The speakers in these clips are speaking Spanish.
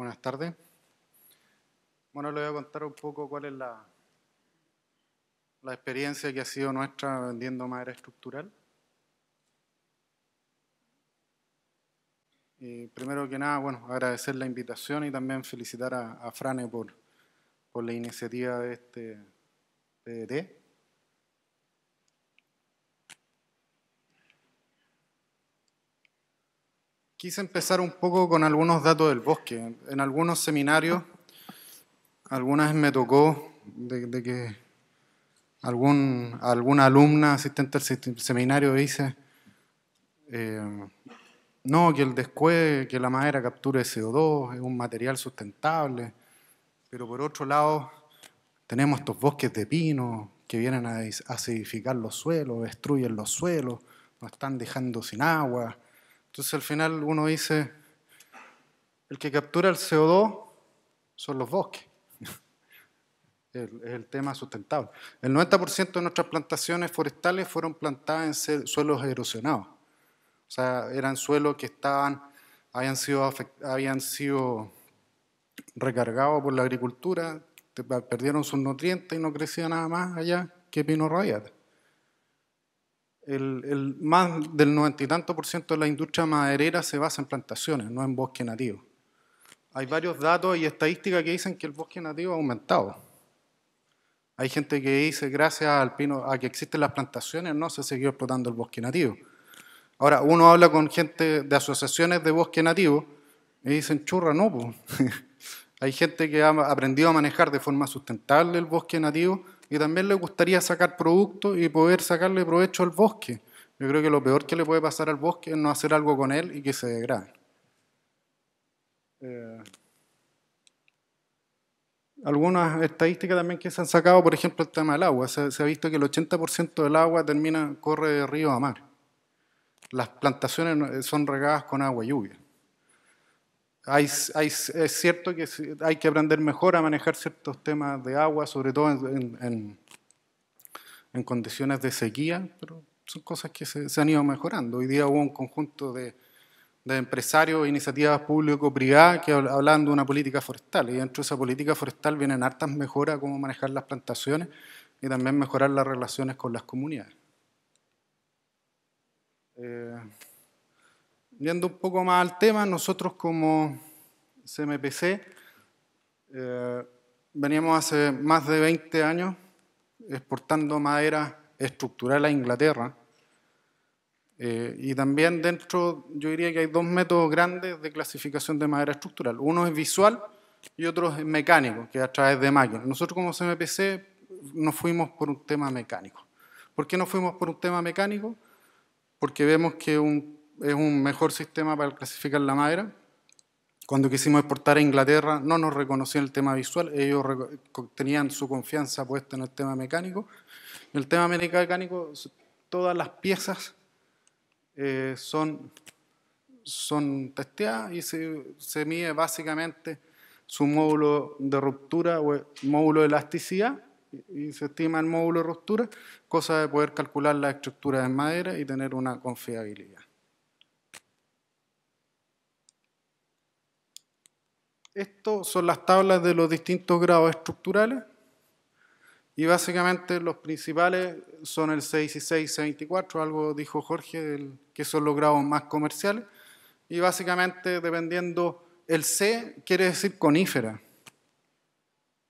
Buenas tardes. Bueno, les voy a contar un poco cuál es la, la experiencia que ha sido nuestra vendiendo madera estructural. primero que nada, bueno, agradecer la invitación y también felicitar a, Frane por, por la iniciativa de este PDT. Quise empezar un poco con algunos datos del bosque. En algunos seminarios, algunas me tocó de, que algún, alguna alumna asistente al seminario dice, eh, no, que el descue, que la madera capture CO2, es un material sustentable, pero por otro lado tenemos estos bosques de pino que vienen a acidificar los suelos, destruyen los suelos, nos están dejando sin agua, entonces al final uno dice, el que captura el CO2 son los bosques. Es el, tema sustentable. El 90% de nuestras plantaciones forestales fueron plantadas en suelos erosionados. O sea, eran suelos que estaban, habían sido, habían sido recargados por la agricultura, perdieron sus nutrientes y no crecía nada más allá que pino radiata el, más del noventa y tanto por ciento de la industria maderera se basa en plantaciones, no en bosque nativo. Hay varios datos y estadísticas que dicen que el bosque nativo ha aumentado. Hay gente que dice, gracias al pino, a que existen las plantaciones, no se siguió explotando el bosque nativo. Ahora, uno habla con gente de asociaciones de bosque nativo y dicen, churra, no. Pues. Hay gente que ha aprendido a manejar de forma sustentable el bosque nativo y también le gustaría sacar producto y poder sacarle provecho al bosque. Yo creo que lo peor que le puede pasar al bosque es no hacer algo con él y que se degrade. Eh, algunas estadísticas también que se han sacado, por ejemplo, el tema del agua. Se, ha visto que el 80% del agua termina, corre de río a mar. Las plantaciones son regadas con agua y lluvia es cierto que hay que aprender mejor a manejar ciertos temas de agua, sobre todo en, condiciones de sequía, pero son cosas que se, han ido mejorando. Hoy día hubo un conjunto de, empresarios, iniciativas público-privadas que hablan de una política forestal y dentro de esa política forestal vienen hartas mejoras como manejar las plantaciones y también mejorar las relaciones con las comunidades. Eh, Yendo un poco más al tema, nosotros como CMPC eh, veníamos hace más de 20 años exportando madera estructural a Inglaterra. Eh, y también dentro, yo diría que hay dos métodos grandes de clasificación de madera estructural. Uno es visual y otro es mecánico, que es a través de máquinas. Nosotros como CMPC nos fuimos por un tema mecánico. ¿Por qué nos fuimos por un tema mecánico? Porque vemos que un es un mejor sistema para clasificar la madera. Cuando quisimos exportar a Inglaterra no nos reconocían el tema visual, ellos tenían su confianza puesta en el tema mecánico. En El tema mecánico, todas las piezas eh, son, son testeadas y se, mide básicamente su módulo de ruptura o módulo de elasticidad y se estima el módulo de ruptura, cosa de poder calcular la estructura de madera y tener una confiabilidad. Estas son las tablas de los distintos grados estructurales y básicamente los principales son el 6 y 6, 24, algo dijo Jorge, que son los grados más comerciales. Y básicamente dependiendo, el C quiere decir conífera.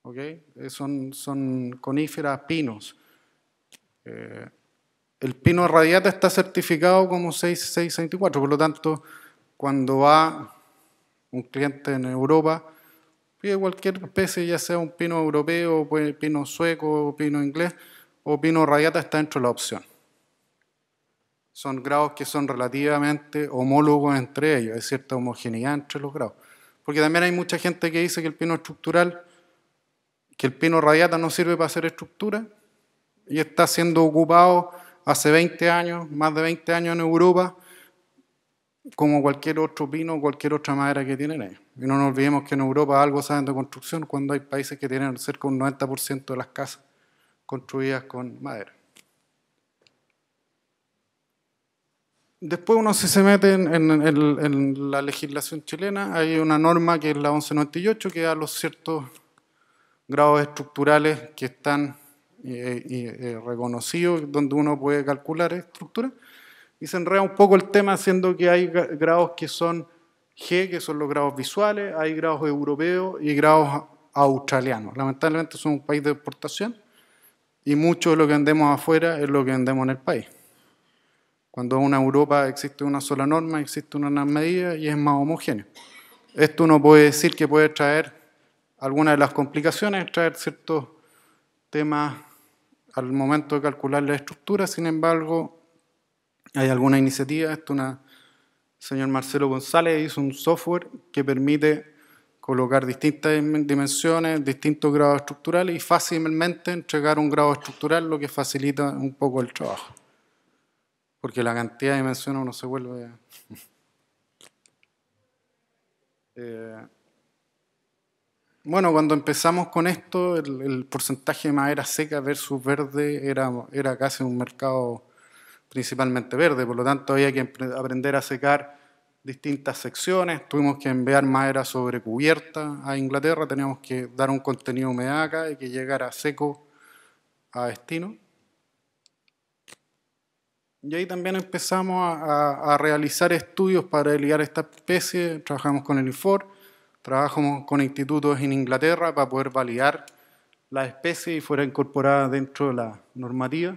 ¿Ok? Eh, son, son coníferas pinos. Eh, el pino radiata está certificado como 6, por lo tanto, cuando va un cliente en Europa pide cualquier especie, ya sea un pino europeo, pino sueco, pino inglés o pino radiata, está dentro de la opción. Son grados que son relativamente homólogos entre ellos, hay cierta homogeneidad entre los grados. Porque también hay mucha gente que dice que el pino estructural, que el pino radiata no sirve para hacer estructura y está siendo ocupado hace 20 años, más de 20 años en Europa, como cualquier otro pino o cualquier otra madera que tienen ahí. Y no nos olvidemos que en Europa algo saben de construcción cuando hay países que tienen cerca de un 90% de las casas construidas con madera. Después uno si se mete en, la legislación chilena, hay una norma que es la 1198 que da los ciertos grados estructurales que están eh, eh, eh, reconocidos, donde uno puede calcular estructuras y se enreda un poco el tema, siendo que hay grados que son G, que son los grados visuales, hay grados europeos y grados australianos. Lamentablemente somos un país de exportación y mucho de lo que vendemos afuera es lo que vendemos en el país. Cuando en una Europa existe una sola norma, existe una medida y es más homogéneo. Esto uno puede decir que puede traer algunas de las complicaciones, traer ciertos temas al momento de calcular la estructura, sin embargo, hay alguna iniciativa, esto una señor Marcelo González hizo un software que permite colocar distintas dimensiones, distintos grados estructurales y fácilmente entregar un grado estructural, lo que facilita un poco el trabajo. Porque la cantidad de dimensiones uno se vuelve... Eh, bueno, cuando empezamos con esto, el, porcentaje de madera seca versus verde era, era casi un mercado principalmente verde, por lo tanto había que aprender a secar distintas secciones, tuvimos que enviar madera sobre cubierta a Inglaterra, teníamos que dar un contenido humedad acá y que llegara seco a destino. Y ahí también empezamos a, realizar estudios para ligar esta especie. Trabajamos con el IFOR, trabajamos con institutos en Inglaterra para poder validar la especie y fuera incorporada dentro de la normativa.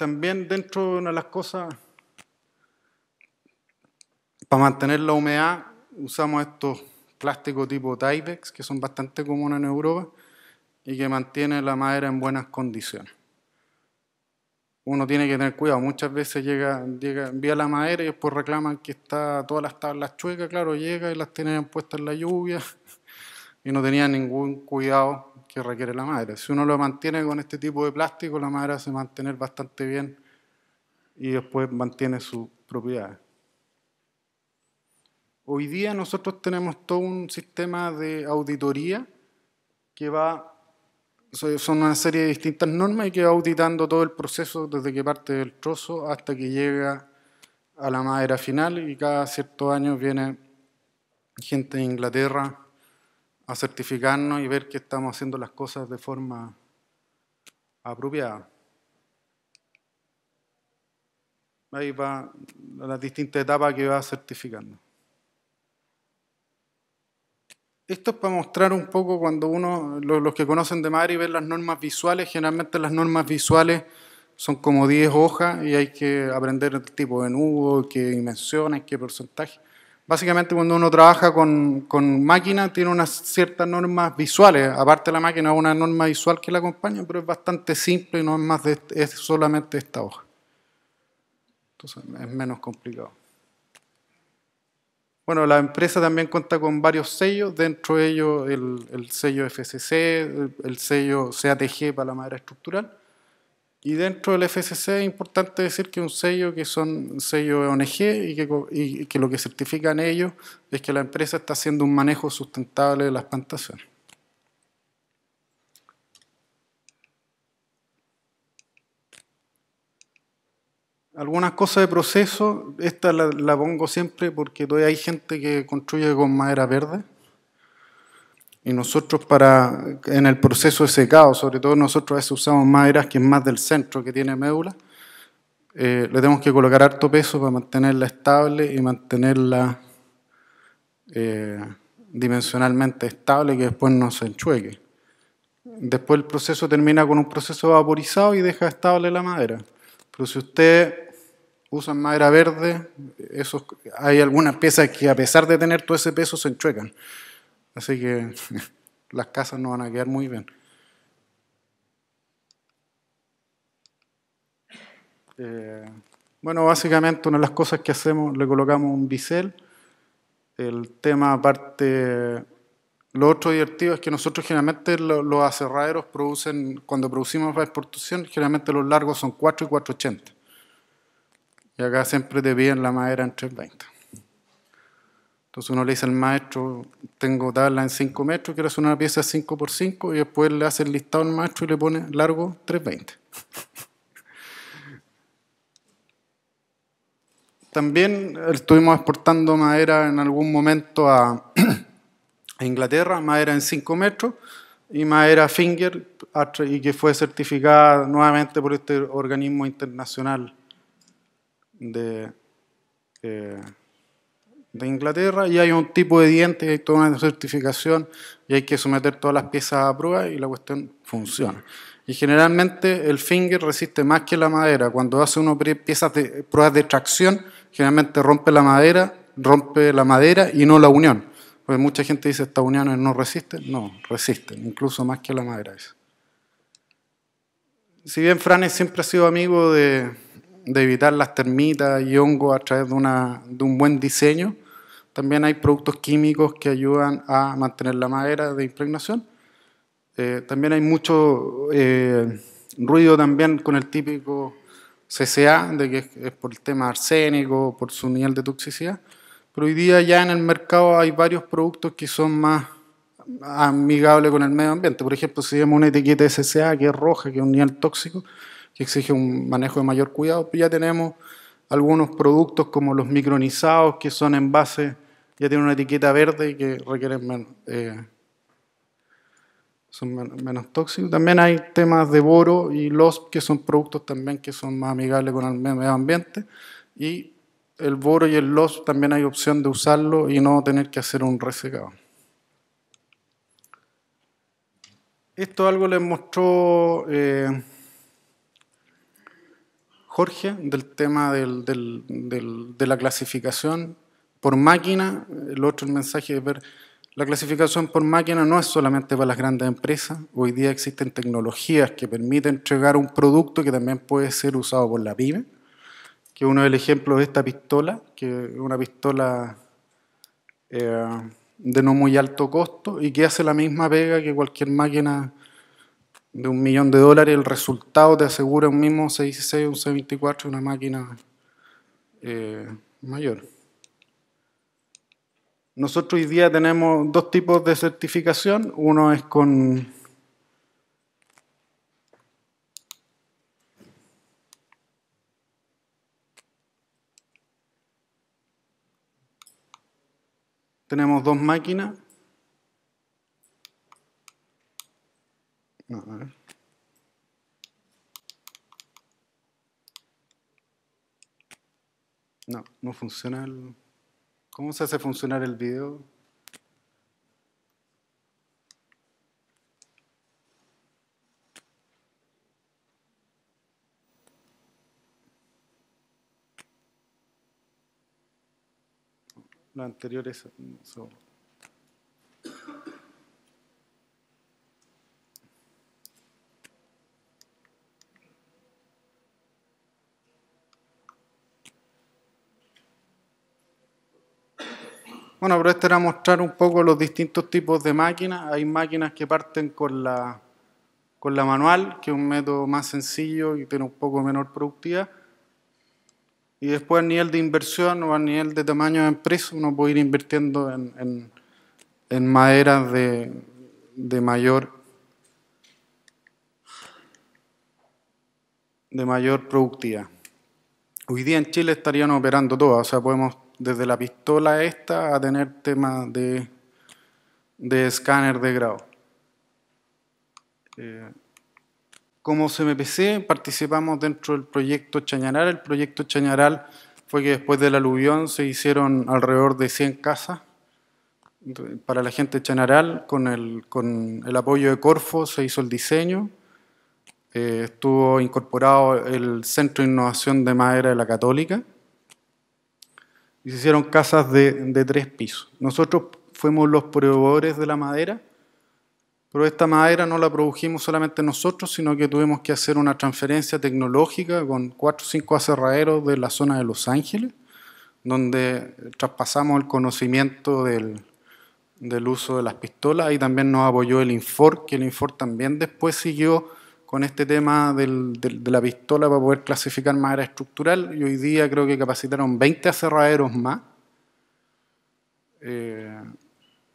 también dentro de una las cosas, para mantener la humedad, usamos estos plásticos tipo Typex, que son bastante comunes en Europa y que mantiene la madera en buenas condiciones. Uno tiene que tener cuidado, muchas veces llega, llega envía la madera y después reclaman que está todas las tablas chuecas, claro, llega y las tienen puestas en la lluvia y no tenían ningún cuidado que requiere la madera. Si uno lo mantiene con este tipo de plástico, la madera se mantiene bastante bien y después mantiene sus propiedades. Hoy día nosotros tenemos todo un sistema de auditoría que va, son una serie de distintas normas y que va auditando todo el proceso desde que parte del trozo hasta que llega a la madera final y cada cierto año viene gente de Inglaterra a certificarnos y ver que estamos haciendo las cosas de forma apropiada. Ahí va las distintas etapas que va certificando. Esto es para mostrar un poco cuando uno, los que conocen de y ven las normas visuales. Generalmente las normas visuales son como 10 hojas y hay que aprender el tipo de nudo, qué dimensiones, qué porcentaje. Básicamente cuando uno trabaja con, máquina tiene unas ciertas normas visuales, aparte la máquina es una norma visual que la acompaña, pero es bastante simple y no es más de, es solamente esta hoja. Entonces es menos complicado. Bueno, la empresa también cuenta con varios sellos, dentro de ellos el, sello FCC, el, el sello CATG para la madera estructural y dentro del FCC es importante decir que un sello que son sellos ONG y que, lo que certifican ellos es que la empresa está haciendo un manejo sustentable de las plantaciones. Algunas cosas de proceso, esta la, la pongo siempre porque todavía hay gente que construye con madera verde. Y nosotros para, en el proceso de secado, sobre todo nosotros a veces usamos maderas que es más del centro, que tiene médula, eh, le tenemos que colocar harto peso para mantenerla estable y mantenerla eh, dimensionalmente estable que después no se enchueque. Después el proceso termina con un proceso vaporizado y deja estable la madera. Pero si usted usa madera verde, esos, hay algunas piezas que a pesar de tener todo ese peso se enchuecan. Así que las casas no van a quedar muy bien. Eh, bueno, básicamente una de las cosas que hacemos, le colocamos un bisel. El tema aparte, lo otro divertido es que nosotros generalmente los, aserraderos producen, cuando producimos para exportación, generalmente los largos son 4 y 480. Y acá siempre te piden la madera en 320. Entonces uno le dice al maestro, tengo tabla en 5 metros, quiero hacer una pieza 5 x 5 y después le hace el listado al maestro y le pone largo 320. También estuvimos exportando madera en algún momento a, Inglaterra, madera en 5 metros y madera finger y que fue certificada nuevamente por este organismo internacional de... Eh, de Inglaterra y hay un tipo de diente, hay toda una certificación y hay que someter todas las piezas a prueba y la cuestión funciona. Y generalmente el finger resiste más que la madera. Cuando hace uno piezas de, pruebas de tracción, generalmente rompe la madera, rompe la madera y no la unión. Porque mucha gente dice, estas uniones no resisten. No, resisten, incluso más que la madera. Si bien Franes siempre ha sido amigo de, de evitar las termitas y hongos a través de, una, de un buen diseño. También hay productos químicos que ayudan a mantener la madera de impregnación. Eh, también hay mucho eh, ruido también con el típico CCA, de que es, por el tema arsénico, por su nivel de toxicidad. Pero hoy día ya en el mercado hay varios productos que son más amigables con el medio ambiente. Por ejemplo, si vemos una etiqueta de CCA que es roja, que es un nivel tóxico, exige un manejo de mayor cuidado. Ya tenemos algunos productos como los micronizados, que son envases, ya tienen una etiqueta verde y que requieren menos, eh, son menos tóxicos. También hay temas de boro y los que son productos también que son más amigables con el medio ambiente. Y el boro y el los también hay opción de usarlo y no tener que hacer un resecado. Esto algo les mostró... Eh, Jorge del tema de la clasificación por máquina. El otro mensaje es ver, la clasificación por máquina no es solamente para las grandes empresas. Hoy día existen tecnologías que permiten entregar un producto que también puede ser usado por la pyme. Que uno del ejemplo es esta pistola, que es una pistola eh, de no muy alto costo y que hace la misma pega que cualquier máquina de un millón de dólares, el resultado te asegura un mismo C16 un c una máquina eh, mayor. Nosotros hoy día tenemos dos tipos de certificación. Uno es con tenemos dos máquinas No, no funciona ¿Cómo se hace funcionar el video? Lo anterior es... teléfono, pero este era mostrar un poco los distintos tipos de máquinas. Hay máquinas que parten con la, con la manual, que es un método más sencillo y tiene un poco menor productividad. Y después a nivel de inversión o a nivel de tamaño de empresa uno puede ir invirtiendo en, en, en maderas de, de, mayor de mayor productividad. Hoy día en Chile estarían operando todas, o sea, podemos desde la pistola esta a tener temas de, de escáner de grado. Eh, como CMPC participamos dentro del proyecto Chañaral. El proyecto Chañaral fue que después del aluvión se hicieron alrededor de 100 casas para la gente de Chañaral. Con el, con el apoyo de Corfo se hizo el diseño. Eh, estuvo incorporado el Centro de Innovación de Madera de la Católica y se hicieron casas de, tres pisos. Nosotros fuimos los proveedores de la madera, pero esta madera no la produjimos solamente nosotros, sino que tuvimos que hacer una transferencia tecnológica con cuatro o cinco aserraderos de la zona de Los Ángeles, donde traspasamos el conocimiento del, del uso de las pistolas y también nos apoyó el Infor, que el Infor también después siguió con este tema de la pistola para poder clasificar madera estructural y hoy día creo que capacitaron 20 aserraderos más eh,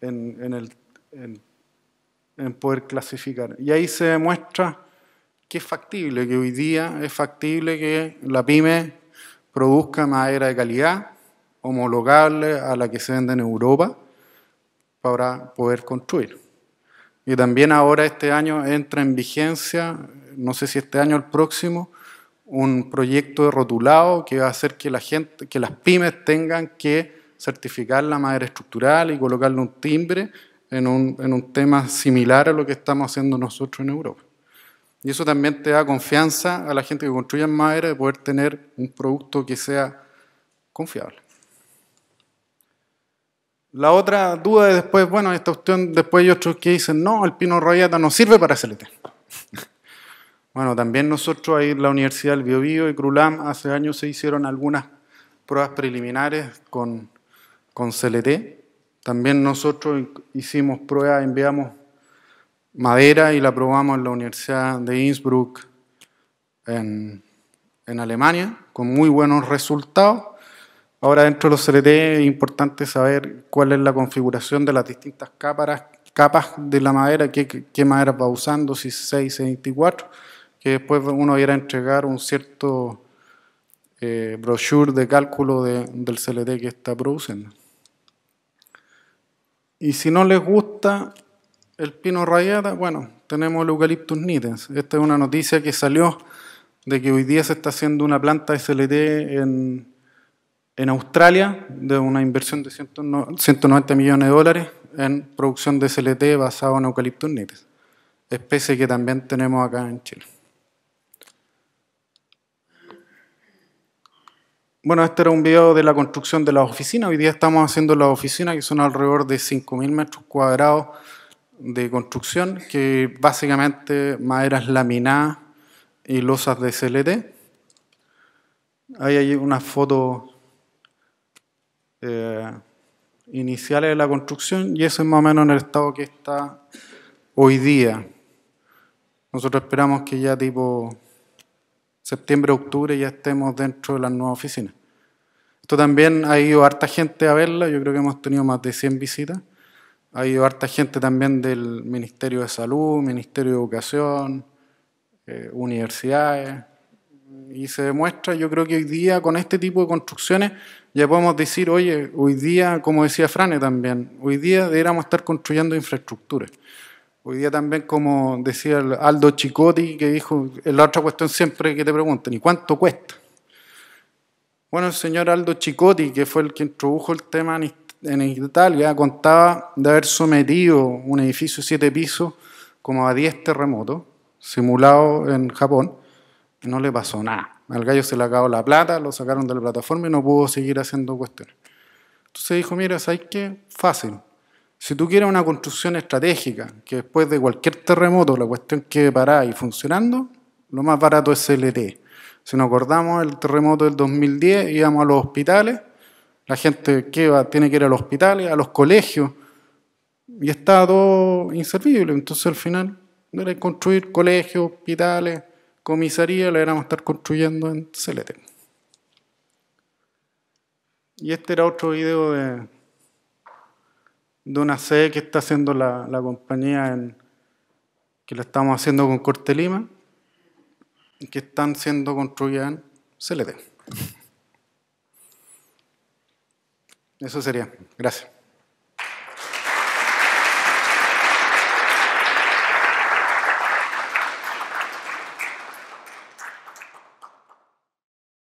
en, en, en, poder clasificar. Y ahí se demuestra que es factible, que hoy día es factible que la pyme produzca madera de calidad, homologable a la que se vende en Europa, para poder construir. Y también ahora este año entra en vigencia, no sé si este año o el próximo, un proyecto de rotulado que va a hacer que, la gente, que las pymes tengan que certificar la madera estructural y colocarle un timbre en un, en un tema similar a lo que estamos haciendo nosotros en Europa. Y eso también te da confianza a la gente que construye en madera de poder tener un producto que sea confiable. La otra duda después, bueno, esta cuestión después hay otros que dicen, no, el pino royata no sirve para CLT. bueno, también nosotros ahí en la Universidad del Biobío y CRULAM hace años se hicieron algunas pruebas preliminares con, CLT. También nosotros hicimos pruebas, enviamos madera y la probamos en la Universidad de Innsbruck en Alemania, con muy buenos resultados. Ahora dentro de los CLT es importante saber cuál es la configuración de las distintas capas, capas de la madera, qué, madera va usando, si 6, 64, que después uno viera entregar un cierto eh, brochure de cálculo del CLT que está produciendo. Y si no les gusta el pino rayada, bueno, tenemos el eucaliptus nitens. Esta es una noticia que salió de que hoy día se está haciendo una planta de CLT en en Australia de una inversión de 190 millones de dólares en producción de CLT basado en eucaliptus nites, especie que también tenemos acá en Chile. Bueno, este era un video de la construcción de la oficina. Hoy día estamos haciendo la oficina, que son alrededor de 5.000 metros cuadrados de construcción, que básicamente maderas laminadas y losas de CLT. Ahí hay una foto eh, iniciales de la construcción y eso es más o menos en el estado que está hoy día. Nosotros esperamos que ya tipo septiembre, octubre ya estemos dentro de las nuevas oficinas. Esto también ha ido harta gente a verla, yo creo que hemos tenido más de 100 visitas. Ha ido harta gente también del Ministerio de Salud, Ministerio de Educación, eh, universidades. Y se demuestra, yo creo que hoy día con este tipo de construcciones ya podemos decir, oye, hoy día, como decía Frane también, hoy día deberíamos estar construyendo infraestructuras. Hoy día también, como decía Aldo Chicotti, que dijo, es la otra cuestión siempre que te preguntan, ¿y cuánto cuesta? Bueno, el señor Aldo Chicotti, que fue el que introdujo el tema en Italia, contaba de haber sometido un edificio de siete pisos como a 10 terremotos, simulado en Japón, no le pasó nada. Al gallo se le acabó la plata, lo sacaron de la plataforma y no pudo seguir haciendo cuestiones. Entonces dijo, mira, ¿sabes qué? Fácil. Si tú quieres una construcción estratégica, que después de cualquier terremoto la cuestión quede parada y funcionando, lo más barato es CLT. Si nos acordamos el terremoto del 2010, íbamos a los hospitales, la gente que va, tiene que ir a los hospitales, a los colegios, y estaba todo inservible. Entonces al final era construir colegios, hospitales, comisaría la a estar construyendo en Celete. Y este era otro video de, de una sede que está haciendo la, la compañía en, que la estamos haciendo con Corte Lima que están siendo construidas en CLT. Eso sería. Gracias.